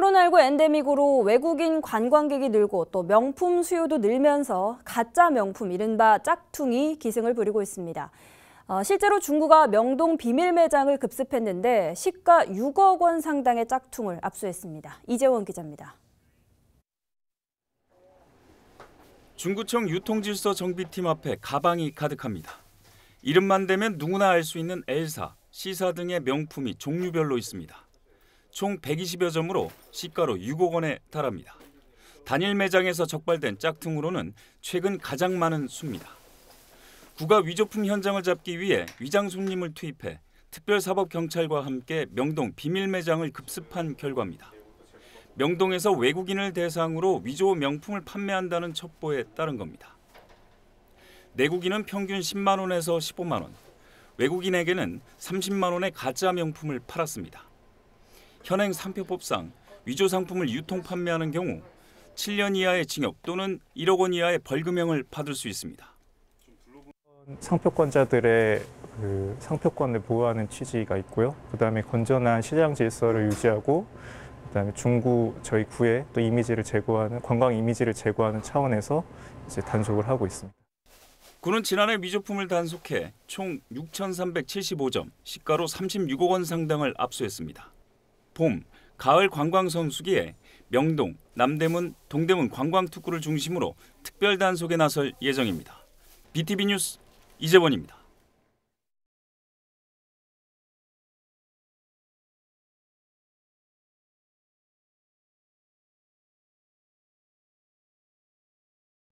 코로나19 엔데믹으로 외국인 관광객이 늘고 또 명품 수요도 늘면서 가짜 명품 이른바 짝퉁이 기승을 부리고 있습니다. 어, 실제로 중국가 명동 비밀 매장을 급습했는데 시가 6억 원 상당의 짝퉁을 압수했습니다. 이재원 기자입니다. 중구청 유통질서 정비팀 앞에 가방이 가득합니다. 이름만 대면 누구나 알 수 있는 엘사, 시사 등의 명품이 종류별로 있습니다. 총 120여 점으로 시가로 6억 원에 달합니다. 단일 매장에서 적발된 짝퉁으로는 최근 가장 많은 수입니다. 국가 위조품 현장을 잡기 위해 위장 손님을 투입해 특별사법경찰과 함께 명동 비밀 매장을 급습한 결과입니다. 명동에서 외국인을 대상으로 위조 명품을 판매한다는 첩보에 따른 겁니다. 내국인은 평균 10만 원에서 15만 원, 외국인에게는 30만 원의 가짜 명품을 팔았습니다. 현행 상표법상 위조 상품을 유통 판매하는 경우 7년 이하의 징역 또는 1억 원 이하의 벌금형을 받을 수 있습니다. 상표권자들의 그 상표권을 보호하는 취지가 있고요. 그다음에 건전한 시장 질서를 유지하고 그다음에 중구 저희 구의 또 이미지를 제고하는 관광 이미지를 제고하는 차원에서 이제 단속을 하고 있습니다. 구는 지난해 미조품을 단속해 총 6,375점, 시가로 36억 원 상당을 압수했습니다. 봄, 가을 관광 성수기에 명동, 남대문, 동대문 관광 특구를 중심으로 특별 단속에 나설 예정입니다. BTV 뉴스 이재원입니다.